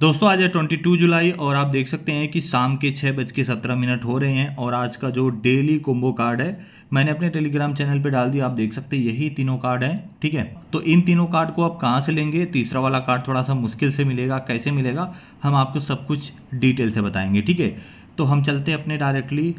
दोस्तों आज है 22 जुलाई और आप देख सकते हैं कि शाम के छः बज के सत्रह मिनट हो रहे हैं और आज का जो डेली कोम्बो कार्ड है मैंने अपने टेलीग्राम चैनल पे डाल दिया आप देख सकते हैं यही तीनों कार्ड हैं ठीक है तो इन तीनों कार्ड को आप कहाँ से लेंगे तीसरा वाला कार्ड थोड़ा सा मुश्किल से मिलेगा कैसे मिलेगा हम आपको सब कुछ डिटेल से बताएंगे ठीक है तो हम चलते अपने डायरेक्टली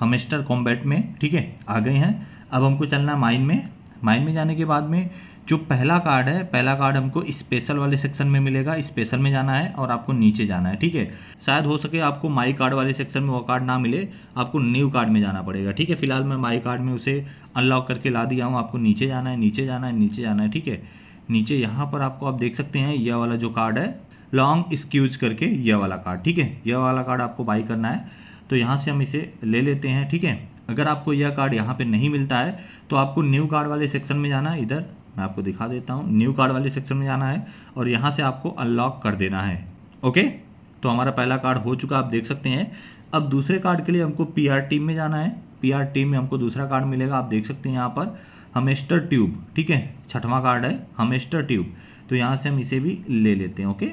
हमेस्टर कॉम्बैट में ठीक है आ गए हैं अब हमको चलना माइन में माइन में जाने के बाद में जो पहला कार्ड है पहला कार्ड हमको स्पेशल वाले सेक्शन में मिलेगा स्पेशल में जाना है और आपको नीचे जाना है ठीक है शायद हो सके आपको माई कार्ड वाले सेक्शन में वो कार्ड ना मिले आपको न्यू कार्ड में जाना पड़ेगा ठीक है फिलहाल मैं माई कार्ड में उसे अनलॉक करके ला दिया हूँ आपको नीचे जाना है नीचे जाना है नीचे जाना है ठीक है नीचे यहाँ पर आपको आप देख सकते हैं यह वाला जो कार्ड है लॉन्ग स्क्यूज करके यह वाला कार्ड ठीक है यह वाला कार्ड आपको बाई करना है तो यहाँ से हम इसे ले लेते हैं ठीक है अगर आपको यह कार्ड यहाँ पर नहीं मिलता है तो आपको न्यू कार्ड वाले सेक्शन में जाना है इधर मैं आपको दिखा देता हूँ न्यू कार्ड वाले सेक्शन में जाना है और यहाँ से आपको अनलॉक कर देना है ओके तो हमारा पहला कार्ड हो चुका आप देख सकते हैं अब दूसरे कार्ड के लिए हमको पी आर टीम में जाना है पी आर टीम में हमको दूसरा कार्ड मिलेगा आप देख सकते हैं यहाँ पर हमेस्टर ट्यूब ठीक है छठवां कार्ड है हमेस्टर ट्यूब तो यहाँ से हम इसे भी ले लेते हैं ओके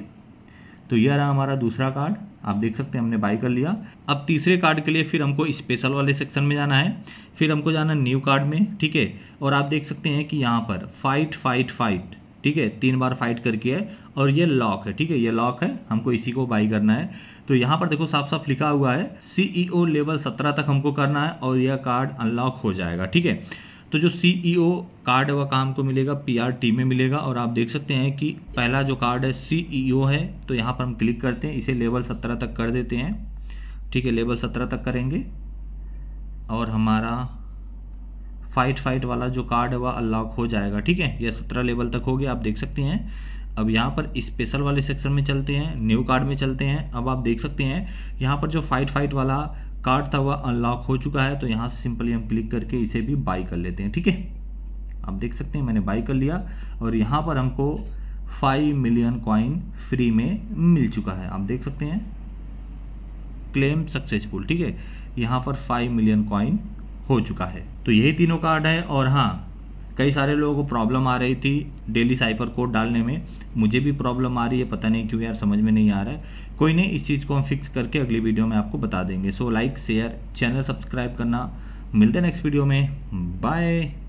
तो यह रहा हमारा दूसरा कार्ड आप देख सकते हैं हमने बाई कर लिया अब तीसरे कार्ड के लिए फिर हमको स्पेशल वाले सेक्शन में जाना है फिर हमको जाना न्यू कार्ड में ठीक है और आप देख सकते हैं कि यहाँ पर फाइट फाइट फाइट ठीक है तीन बार फाइट करके है और ये लॉक है ठीक है ये लॉक है हमको इसी को बाई करना है तो यहाँ पर देखो साफ साफ लिखा हुआ है सीईओ लेवल e सत्रह तक हमको करना है और यह कार्ड अनलॉक हो जाएगा ठीक है तो जो सीईओ कार्ड व काम को तो मिलेगा पीआरटी में मिलेगा और आप देख सकते हैं कि पहला जो कार्ड है सीईओ e है तो यहाँ पर हम क्लिक करते हैं इसे लेवल सत्रह तक कर देते हैं ठीक है लेवल सत्रह तक करेंगे और हमारा फाइट फाइट वाला जो कार्ड है वह अनलॉक हो जाएगा ठीक है यह सत्रह लेवल तक हो गया आप देख सकते हैं अब यहाँ पर स्पेशल वाले सेक्शन में चलते हैं न्यू कार्ड में चलते हैं अब आप देख सकते हैं यहाँ पर जो फाइट फाइट वाला कार्ड था वह अनलॉक हो चुका है तो यहाँ सिंपली हम क्लिक करके इसे भी बाई कर लेते हैं ठीक है आप देख सकते हैं मैंने बाई कर लिया और यहाँ पर हमको फाइव मिलियन कॉइन फ्री में मिल चुका है आप देख सकते हैं क्लेम सक्सेसफुल ठीक है यहाँ पर फाइव मिलियन कॉइन हो चुका है तो यही तीनों कार्ड है और हाँ कई सारे लोगों को प्रॉब्लम आ रही थी डेली साइबर कोड डालने में मुझे भी प्रॉब्लम आ रही है पता नहीं क्यों यार समझ में नहीं आ रहा है कोई नहीं इस चीज़ को हम फिक्स करके अगली वीडियो में आपको बता देंगे so like share channel subscribe करना मिलते हैं नेक्स्ट वीडियो में बाय